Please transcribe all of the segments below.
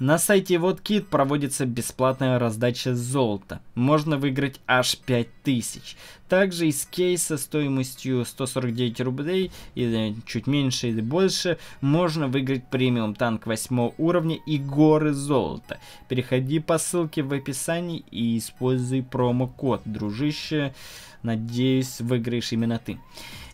На сайте WhatKit проводится бесплатная раздача золота. Можно выиграть аж 5000. Также из кейса стоимостью 149 рублей, или чуть меньше, или больше, можно выиграть премиум танк 8 уровня и горы золота. Переходи по ссылке в описании и используй промокод, дружище. Надеюсь, выиграешь именно ты.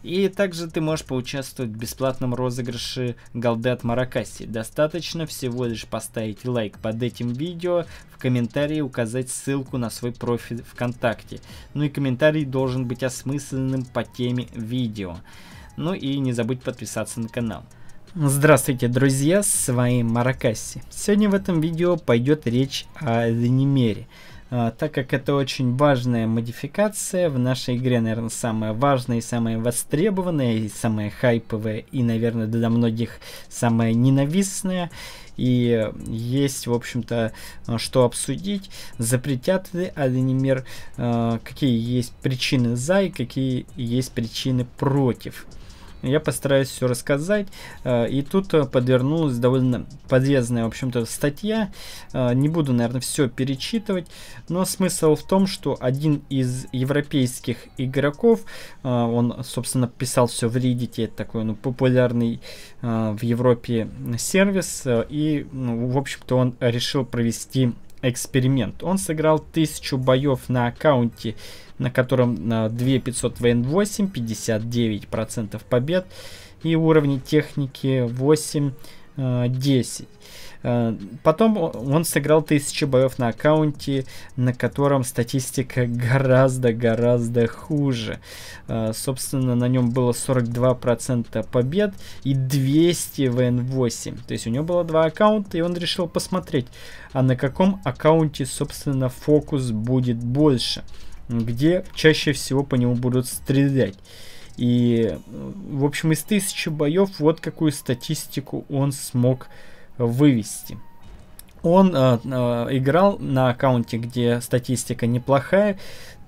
И также ты можешь поучаствовать в бесплатном розыгрыше голды от Маракаси. Достаточно всего лишь поставить лайк под этим видео, в комментарии указать ссылку на свой профиль ВКонтакте. Ну и комментарий должен быть осмысленным по теме видео. Ну и не забудь подписаться на канал. Здравствуйте, друзья, с вами Маракаси. Сегодня в этом видео пойдет речь о Ленимере. А, так как это очень важная модификация в нашей игре, наверное, самая важная и самая востребованная, и самая хайповая, и, наверное, для многих самая ненавистная. И есть, в общем-то, а, что обсудить. Запретят ли Анимир, а, какие есть причины за и какие есть причины против. Я постараюсь все рассказать. Э, и тут э, подвернулась довольно полезная, в общем-то, статья. Э, не буду, наверное, все перечитывать, но смысл в том, что один из европейских игроков, он, собственно, писал все в Reddit, это такой ну, популярный в Европе сервис, и, ну, в общем-то, он решил провести эксперимент. Он сыграл 1000 боев на аккаунте, на котором на 8 59% побед и уровни техники 8-10. Э, потом он сыграл тысячи боев на аккаунте, на котором статистика гораздо-гораздо хуже. Э, собственно, на нем было 42% побед и 200 ВН8. То есть у него было два аккаунта, и он решил посмотреть, а на каком аккаунте, собственно, фокус будет больше. Где чаще всего по нему будут стрелять. И, э, в общем, из тысячи боев вот какую статистику он смог вывести. Он э, э, играл на аккаунте, где статистика неплохая.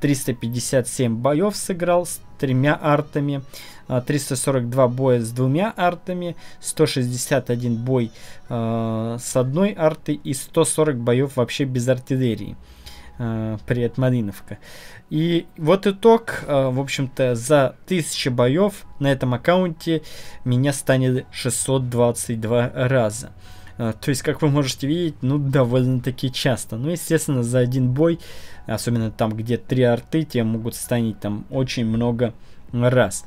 357 боев сыграл с тремя артами, 342 э, боя с двумя артами, 161 бой э, с одной артой и 140 боев вообще без артиллерии. Э, привет, Малиновка. И вот итог, э, в общем-то, за 1000 боев на этом аккаунте меня станет 622 раза. А, то есть, как вы можете видеть, ну, довольно-таки часто. Ну, естественно, за один бой, особенно там, где три арты, те могут станить там очень много раз.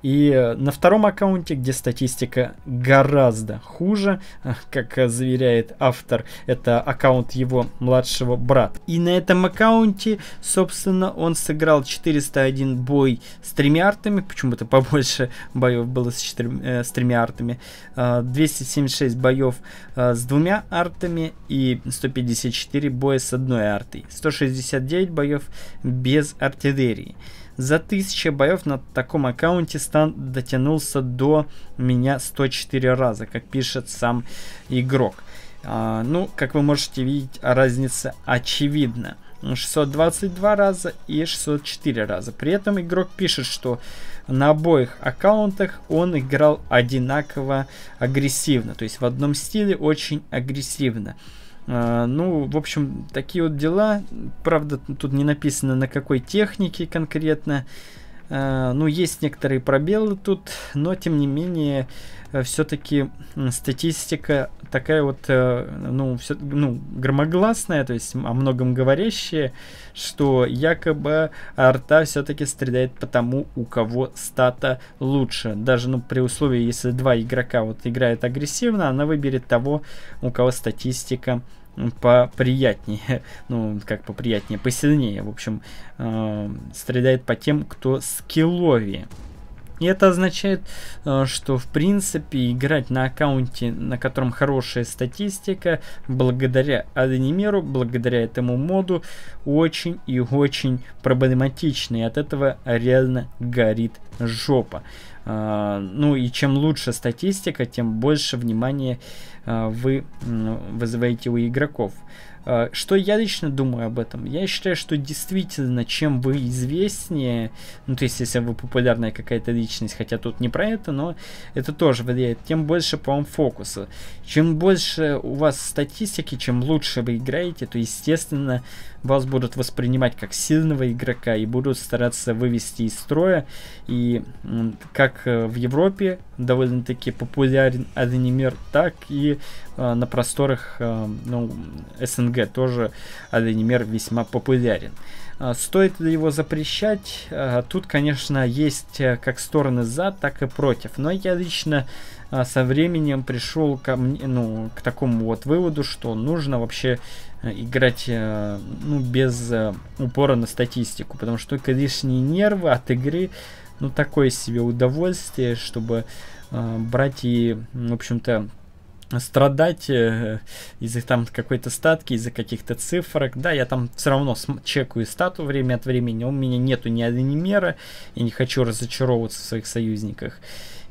И э, на втором аккаунте, где статистика гораздо хуже, э, как э, заверяет автор, это аккаунт его младшего брата. И на этом аккаунте, собственно, он сыграл 401 бой с тремя артами, почему-то побольше боев было с, четырьмя с тремя артами, 276 боев с двумя артами и 154 боя с одной артой, 169 боев без артиллерии. За 1000 боев на таком аккаунте стан дотянулся до меня 104 раза, как пишет сам игрок. А, ну, как вы можете видеть, разница очевидна. 622 раза и 604 раза. При этом игрок пишет, что на обоих аккаунтах он играл одинаково агрессивно. То есть в одном стиле очень агрессивно. А, ну, в общем, такие вот дела. Правда, тут не написано на какой технике конкретно. Э, ну, есть некоторые пробелы тут, но тем не менее, э, все-таки статистика такая вот, э, ну, все, ну, громогласная, то есть о многом говорящая, что якобы арта все-таки стреляет по тому, у кого стата лучше. Даже, ну, при условии, если два игрока вот играет агрессивно, она выберет того, у кого статистика поприятнее, ну, как поприятнее, посильнее, в общем, э, стреляет по тем, кто скилловее. И это означает, э, что в принципе играть на аккаунте, на котором хорошая статистика, благодаря анимеру, благодаря этому моду, очень и очень проблематично. И от этого реально горит жопа. А, ну и чем лучше статистика, тем больше внимания а, вы вызываете у игроков. А, что я лично думаю об этом? Я считаю, что действительно, чем вы известнее, ну то есть если вы популярная какая-то личность, хотя тут не про это, но это тоже влияет, тем больше, по-моему, фокуса. Чем больше у вас статистики, чем лучше вы играете, то, естественно, вас будут воспринимать как сильного игрока и будут стараться вывести из строя, и как как э, в Европе довольно-таки популярен анимер, так и э, на просторах э, ну, СНГ тоже анимер весьма популярен. А стоит ли его запрещать? А, тут, конечно, есть э, как стороны за, так и против. Но я лично а, со временем пришел ко мне, ну, к такому вот выводу, что нужно вообще э, играть ну, без упора на статистику, потому что только лишние нервы от игры ну, такое себе удовольствие, чтобы э, брать и, в общем-то, страдать э, из-за там какой-то статки, из-за каких-то цифрок. Да, я там все равно чекаю стату время от времени. У меня нету ни анимера, я не хочу разочаровываться в своих союзниках.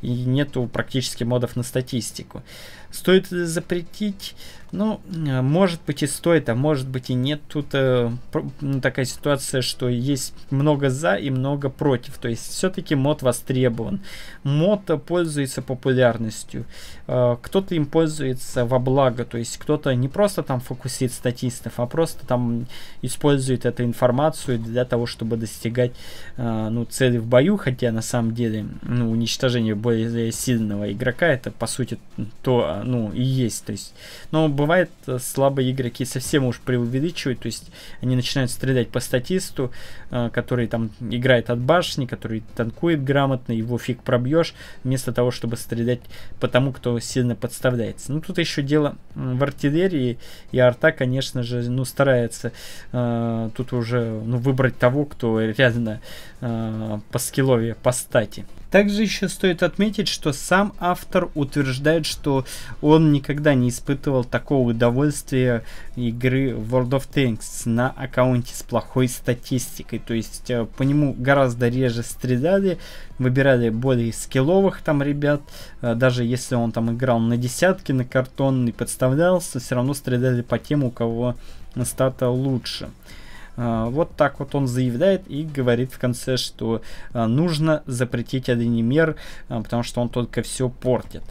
И нету практически модов на статистику. Стоит запретить? Ну, а, может быть и стоит, а может быть и нет. Тут э, ну, такая ситуация, что есть много за и много против. То есть все-таки мод востребован. Мод пользуется популярностью. Э, кто-то им пользуется во благо. То есть кто-то не просто там фокусит статистов, а просто там использует эту информацию для того, чтобы достигать э, ну, цели в бою. Хотя на самом деле ну, уничтожение более сильного игрока это по сути то, ну, и есть, то есть, но бывает э, слабые игроки совсем уж преувеличивают, то есть, они начинают стрелять по статисту, э, который там играет от башни, который танкует грамотно, его фиг пробьешь, вместо того, чтобы стрелять по тому, кто сильно подставляется. Ну, тут еще дело в артиллерии, и арта, конечно же, ну, старается э, тут уже, ну, выбрать того, кто реально по скиллове, по стати. Также еще стоит отметить, что сам автор утверждает, что он никогда не испытывал такого удовольствия игры World of Tanks на аккаунте с плохой статистикой. То есть э, по нему гораздо реже стреляли, выбирали более скилловых там ребят. Э, даже если он там играл на десятки, на картон и подставлялся, все равно стреляли по тем, у кого стата лучше. А, вот так вот он заявляет и говорит в конце, что а, нужно запретить Аденимер, а, потому что он только все портит.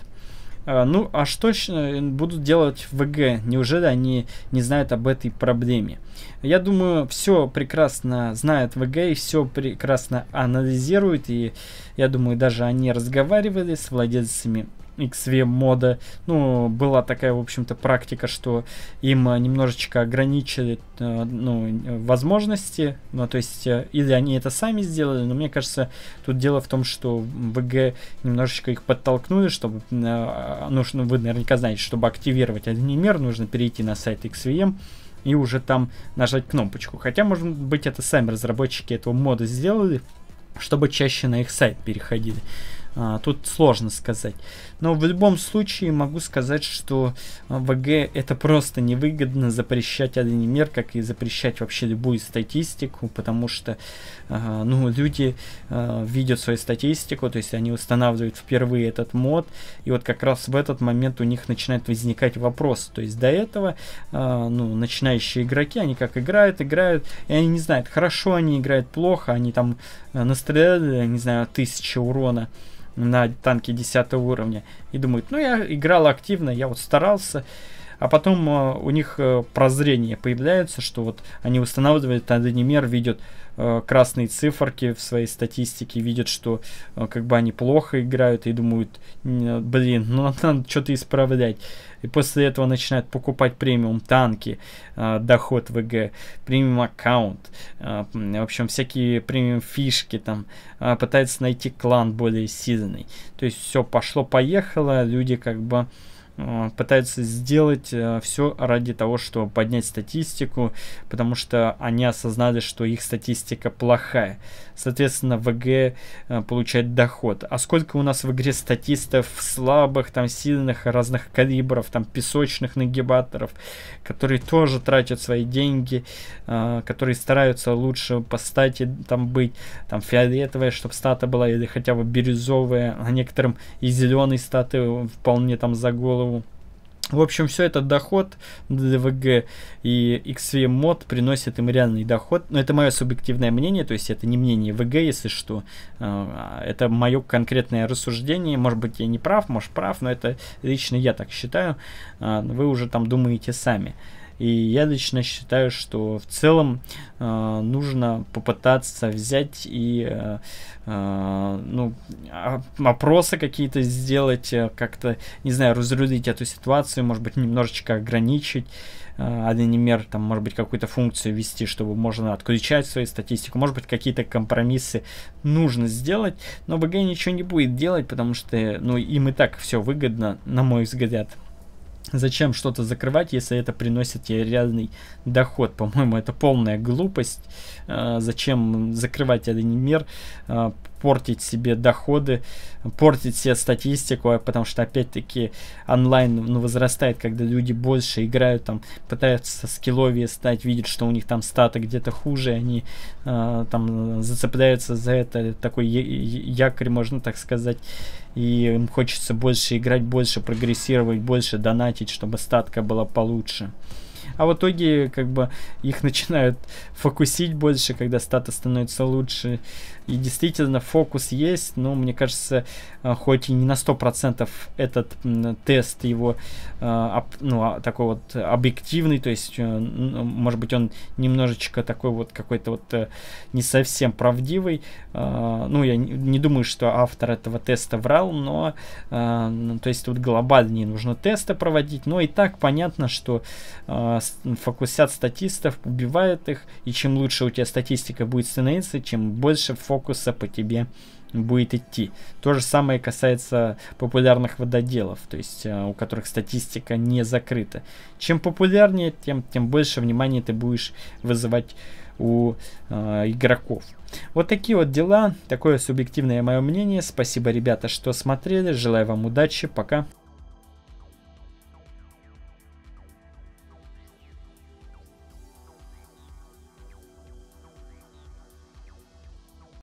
Ну, а что э, будут делать ВГ? Неужели они не знают об этой проблеме? Я думаю, все прекрасно знает ВГ и все прекрасно анализирует. И я думаю, даже они разговаривали с владельцами XV мода. Ну, была такая, в общем-то, практика, что им э, немножечко ограничили э, ну, возможности, ну, то есть, э, или они это сами сделали, но мне кажется, тут дело в том, что ВГ немножечко их подтолкнули, чтобы, ну, вы наверняка знаете, чтобы активировать анимер, нужно перейти на сайт XVM, и уже там нажать кнопочку. Хотя, может быть, это сами разработчики этого мода сделали, чтобы чаще на их сайт переходили. А, тут сложно сказать. Но в любом случае могу сказать, что а, ВГ это просто невыгодно запрещать анимер, как и запрещать вообще любую статистику, потому что а, ну, люди а, видят свою статистику, то есть они устанавливают впервые этот мод, и вот как раз в этот момент у них начинает возникать вопрос. То есть до этого а, ну, начинающие игроки, они как играют, играют, и они не знают, хорошо они играют, плохо, они там а, настреляли, не знаю, тысячи урона на танке 10 уровня. И думают, ну я играл активно, я вот старался а потом э, у них э, прозрение появляется, что вот они восстанавливают аденомер, видят э, красные циферки в своей статистике, видят, что как бы они плохо играют и думают, блин, ну надо что-то исправлять. И после этого начинают покупать премиум танки, доход в ВГ, премиум аккаунт, в общем, всякие премиум фишки там, пытаются найти клан более сильный. То есть все пошло-поехало, люди как бы Э, пытаются сделать э, все ради того, чтобы поднять статистику, потому что они осознали, что их статистика плохая. Соответственно, ВГ э, получает доход. А сколько у нас в игре статистов слабых, там сильных, разных калибров, там песочных нагибаторов, которые тоже тратят свои деньги, которые стараются лучше по стате там быть, там фиолетовая, чтобы стата была, или хотя бы бирюзовая, а некоторым и зеленые статы вполне там за голову в общем, все этот доход ДВГ и Xtreme Mod приносит им реальный доход. Но это мое субъективное мнение, то есть это не мнение ВГ, если что. А, это мое конкретное рассуждение. Может быть, я не прав, может прав, но это лично я так считаю. А, вы уже там думаете сами. И я лично считаю, что в целом э, нужно попытаться взять и э, э, ну, а, опросы какие-то сделать, э, как-то, не знаю, разрулить эту ситуацию, может быть, немножечко ограничить э, одномер, там, может быть, какую-то функцию ввести, чтобы можно отключать свою статистику, может быть, какие-то компромиссы нужно сделать, но ВГ ничего не будет делать, потому что, ну, им и так все выгодно, на мой взгляд. Зачем что-то закрывать, если это приносит тебе реальный доход? По-моему, это полная глупость. А, зачем закрывать один мир? А, портить себе доходы, портить себе статистику, а потому что, опять-таки, онлайн ну, возрастает, когда люди больше играют, там, пытаются скилловее стать, видят, что у них там статы где-то хуже, они э, там зацепляются за это, такой якорь, можно так сказать, и им хочется больше играть, больше прогрессировать, больше донатить, чтобы статка была получше. А в итоге, как бы, их начинают фокусить больше, когда статы становится лучше. И действительно, фокус есть, но мне кажется, а, хоть и не на 100% этот тест его а, ну, а, такой вот объективный, то есть, э, может быть, он немножечко такой вот какой-то вот э, не совсем правдивый. Ну, я не думаю, что автор этого теста врал, но, ну, то есть, тут глобальнее нужно тесты проводить, но и так понятно, что фокусят статистов, убивают их, и чем лучше у тебя статистика будет становиться, чем больше фокуса по тебе будет идти. То же самое касается популярных вододелов, то есть э, у которых статистика не закрыта. Чем популярнее, тем, тем больше внимания ты будешь вызывать у э, игроков. Вот такие вот дела, такое субъективное мое мнение. Спасибо, ребята, что смотрели. Желаю вам удачи, пока.